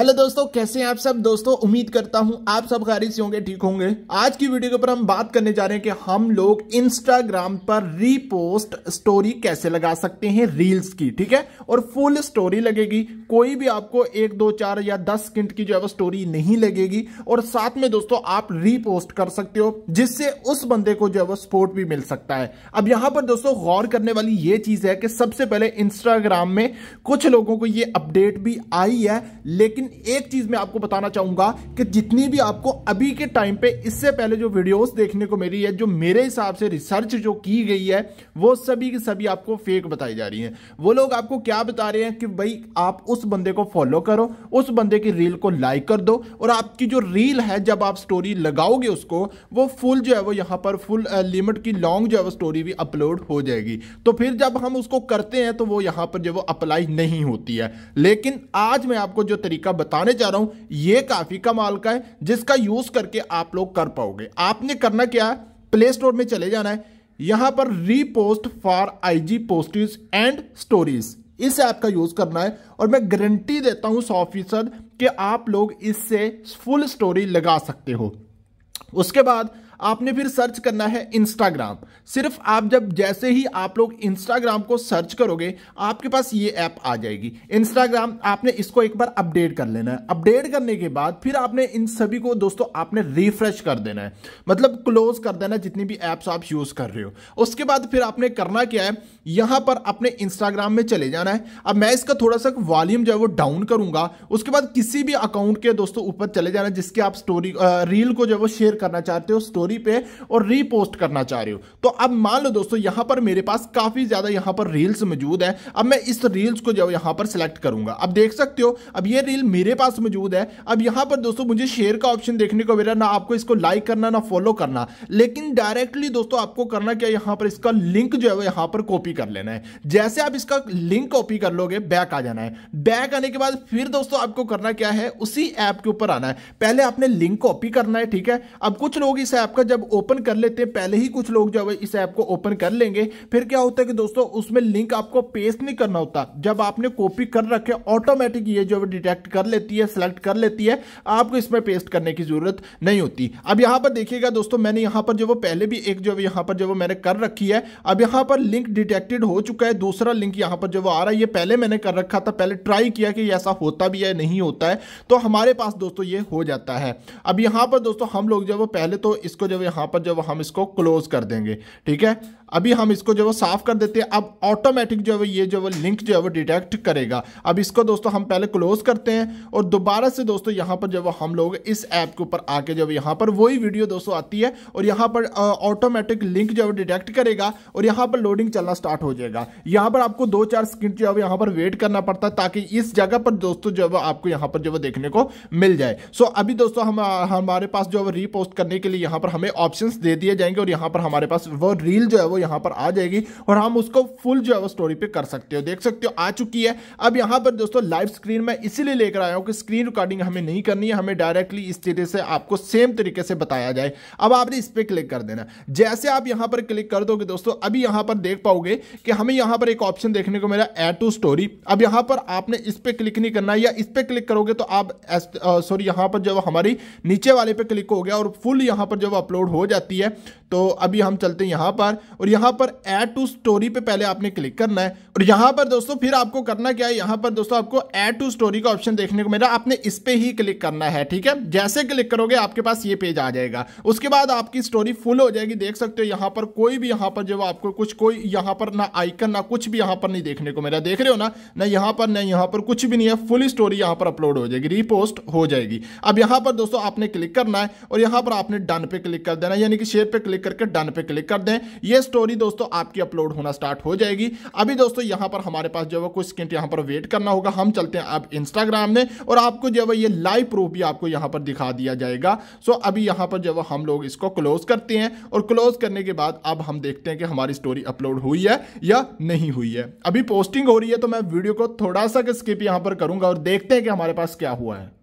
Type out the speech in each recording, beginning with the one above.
hello दोस्तों कैसे हैं आप सब दोस्तों उम्मीद करता हूं आप सब खारिज होंगे ठीक होंगे आज की वीडियो के ऊपर हम बात करने जा रहे हैं कि हम लोग इंस्टाग्राम पर रीपोस्ट स्टोरी कैसे लगा सकते हैं रील्स की ठीक है और फुल स्टोरी लगेगी कोई भी आपको एक दो चार या दस सेकंड की जो है वो स्टोरी नहीं लगेगी और साथ में दोस्तों आप रीपोस्ट कर सकते हो जिससे उस बंदे को जो है वो सपोर्ट भी मिल सकता है अब यहां पर दोस्तों गौर करने वाली ये चीज है कि सबसे पहले इंस्टाग्राम में कुछ लोगों को ये अपडेट भी आई है लेकिन एक चीज मैं आपको बताना चाहूंगा कि जितनी भी आपको अभी के टाइम पे इससे पहले जो वीडियोस देखने को मेरी है जो मेरे हिसाब से रिसर्च जो की गई है वो सभी की सभी आपको फेक बताई जा रही है वो लोग आपको क्या बता रहे हैं कि भाई आप उस बंदे को फॉलो करो उस बंदे की रील को लाइक कर दो और आपकी जो रील है जब आप स्टोरी लगाओगे उसको वो फुल जो है वो यहां पर फुल लिमिट की लॉन्ग जो है वो स्टोरी भी अपलोड हो जाएगी तो फिर जब हम उसको करते हैं तो वो यहां पर जो वो अप्लाई नहीं होती है लेकिन आज मैं आपको जो तरीका बताने जा रहा हूं यह काफी कमाल का है जिसका यूज करके आप लोग कर पाओगे आपने करना क्या है प्ले स्टोर में चले जाना है यहां पर repost for IG postage and stories इस ऐप का यूज करना है और मैं गारंटी देता हूं सौ फीसद आप लोग इससे फुल स्टोरी लगा सकते हो उसके बाद आपने फिर सर्च करना है इंस्टाग्राम सिर्फ आप जब जैसे ही आप लोग इंस्टाग्राम को सर्च करोगे आपके पास ये ऐप आ जाएगी इंस्टाग्राम आपने इसको एक बार अपडेट कर लेना है अपडेट करने के बाद फिर आपने इन सभी को दोस्तों आपने रिफ्रेश कर देना है मतलब क्लोज कर देना जितनी भी ऐप्स आप यूज़ कर रहे हो उसके बाद फिर आपने करना क्या है यहाँ पर अपने इंस्टाग्राम में चले जाना है अब मैं इसका थोड़ा सा वॉल्यूम जो है वो डाउन करूंगा उसके बाद किसी भी अकाउंट के दोस्तों ऊपर चले जाना जिसके आप स्टोरी रील को जो है वो शेयर करना चाहते हो स्टोरी स्टोरी पे और रीपोस्ट करना चाह रहे हो तो अब मान लो दोस्तों यहां पर मेरे पास काफ़ी ज़्यादा यहां पर रील्स मौजूद है अब मैं इस रील्स को जो यहां पर सिलेक्ट करूंगा अब देख सकते हो अब ये रील मेरे पास मौजूद है अब यहां पर दोस्तों मुझे शेयर का ऑप्शन देखने को मेरा ना आपको इसको लाइक करना ना फॉलो करना लेकिन डायरेक्टली दोस्तों आपको करना क्या यहां पर इसका लिंक जो है वो यहां पर कॉपी कर लेना है जैसे आप इसका लिंक कॉपी कर लोगे बैक आ जाना है बैक आने के बाद फिर दोस्तों आपको करना क्या है उसी ऐप के ऊपर आना है पहले आपने लिंक कॉपी करना है ठीक है अब कुछ लोग इस ऐप आपका जब ओपन कर लेते हैं पहले ही कुछ लोग जो है इस ऐप को ओपन कर लेंगे फिर क्या होता है कि दोस्तों उसमें लिंक आपको पेस्ट नहीं करना होता जब आपने कॉपी कर रखे ऑटोमेटिक ये जो है डिटेक्ट कर लेती है सेलेक्ट कर लेती है आपको इसमें पेस्ट करने की जरूरत नहीं होती अब यहां पर देखिएगा दोस्तों मैंने यहां पर जो वो पहले भी एक जो यहां पर जो वो मैंने कर रखी है अब यहां पर लिंक डिटेक्टेड हो चुका है दूसरा लिंक यहां पर जो आ रहा है ये पहले मैंने कर रखा था पहले ट्राई किया कि ऐसा होता भी है नहीं होता है तो हमारे पास दोस्तों ये हो जाता है अब यहां पर दोस्तों हम लोग जो वो पहले तो इसको जब यहाँ पर जो हम इसको क्लोज कर देंगे ठीक है अभी हम इसको जो है साफ कर देते हैं अब ऑटोमेटिक जो है ये जो है लिंक जो है वो डिटेक्ट करेगा अब इसको दोस्तों हम पहले क्लोज करते हैं और दोबारा से दोस्तों यहाँ पर जब हम लोग इस ऐप के ऊपर आके जब यहाँ पर वही वीडियो दोस्तों आती है और यहाँ पर ऑटोमेटिक लिंक जो है डिटेक्ट करेगा और यहाँ पर लोडिंग चलना स्टार्ट हो जाएगा यहाँ पर आपको दो चार स्क्रीन जो है यहाँ पर वेट करना पड़ता है ताकि इस जगह पर दोस्तों जो है आपको यहाँ पर जो है देखने को मिल जाए सो अभी दोस्तों हम हमारे पास जो है रीपोस्ट करने के लिए यहाँ पर हमें ऑप्शंस दे दिए जाएंगे और यहाँ पर हमारे पास वो रील जो है वो यहाँ पर आ जाएगी और हम उसको फुल जो है वो स्टोरी पे कर सकते हो देख सकते हो आ चुकी है अब यहाँ पर दोस्तों लाइव स्क्रीन में इसीलिए लेकर आया हूँ कि स्क्रीन रिकॉर्डिंग हमें नहीं करनी है हमें डायरेक्टली इस तरीके से आपको सेम तरीके से बताया जाए अब आपने इस पर क्लिक कर देना जैसे आप यहाँ पर क्लिक कर दोगे दोस्तों अभी यहाँ पर देख पाओगे कि हमें यहाँ पर एक ऑप्शन देखने को मेरा एड टू स्टोरी अब यहाँ पर आपने इस पर क्लिक नहीं करना या इस पर क्लिक करोगे तो आप सॉरी यहाँ पर जो हमारी नीचे वाले पे क्लिक हो गया और फुल यहाँ पर जो अपलोड हो जाती है तो अभी हम चलते हैं यहाँ पर और यहाँ पर ऐड टू स्टोरी पे पहले आपने क्लिक करना है और यहाँ पर दोस्तों फिर आपको करना क्या है यहाँ पर दोस्तों आपको ऐड टू स्टोरी का ऑप्शन देखने को मिला आपने इस पर ही क्लिक करना है ठीक है जैसे क्लिक करोगे आपके पास ये पेज आ जाएगा उसके बाद आपकी स्टोरी फुल हो जाएगी देख सकते हो यहाँ पर कोई भी यहाँ पर जो आपको कुछ कोई यहाँ पर ना आइकन ना कुछ भी यहाँ पर नहीं देखने को मेरा देख रहे हो ना ना यहाँ पर ना यहाँ पर कुछ भी नहीं है फुल स्टोरी यहाँ पर अपलोड हो जाएगी रिपोस्ट हो जाएगी अब यहाँ पर दोस्तों आपने क्लिक करना है और यहाँ पर आपने डन पे क्लिक क्लिक कर देना यानी कि शेयर पे क्लिक करके डन पे क्लिक कर दें ये स्टोरी दोस्तों आपकी अपलोड होना स्टार्ट हो जाएगी अभी दोस्तों यहां पर हमारे पास जो है कुछ सेकेंड यहां पर वेट करना होगा हम चलते हैं अब इंस्टाग्राम में और आपको जो है ये लाइव प्रूफ भी आपको यहां पर दिखा दिया जाएगा सो अभी यहां पर जो है हम लोग इसको क्लोज करते हैं और क्लोज करने के बाद अब हम देखते हैं कि हमारी स्टोरी अपलोड हुई है या नहीं हुई है अभी पोस्टिंग हो रही है तो मैं वीडियो को थोड़ा सा स्किप यहां पर करूंगा और देखते हैं कि हमारे पास क्या हुआ है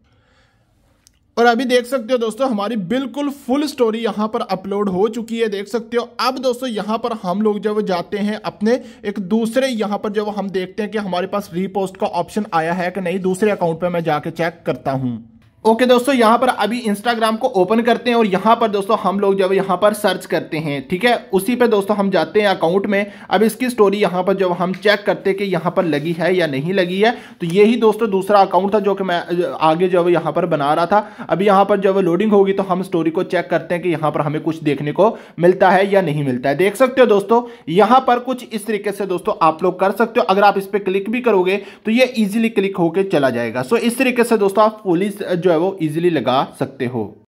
और अभी देख सकते हो दोस्तों हमारी बिल्कुल फुल स्टोरी यहाँ पर अपलोड हो चुकी है देख सकते हो अब दोस्तों यहाँ पर हम लोग जब जाते हैं अपने एक दूसरे यहाँ पर जब हम देखते हैं कि हमारे पास रीपोस्ट का ऑप्शन आया है कि नहीं दूसरे अकाउंट पर मैं जाके चेक करता हूँ ओके okay दोस्तों यहाँ पर अभी इंस्टाग्राम को ओपन करते हैं और यहाँ पर दोस्तों हम लोग जब यहाँ पर सर्च करते हैं ठीक है उसी पे दोस्तों हम जाते हैं अकाउंट में अब इसकी स्टोरी यहाँ पर जब हम चेक करते हैं कि यहाँ पर लगी है या नहीं लगी है तो यही दोस्तों दूसरा अकाउंट था जो कि मैं आगे जब यहाँ पर बना रहा था अभी यहाँ पर जब लोडिंग होगी तो हम स्टोरी को चेक करते हैं कि यहाँ पर हमें कुछ देखने को मिलता है या नहीं मिलता है देख सकते हो दोस्तों यहाँ पर कुछ इस तरीके से दोस्तों आप लोग कर सकते हो अगर आप इस पर क्लिक भी करोगे तो ये ईजिली क्लिक होकर चला जाएगा सो इस तरीके से दोस्तों आप पुलिस जो है वो ईजिली लगा सकते हो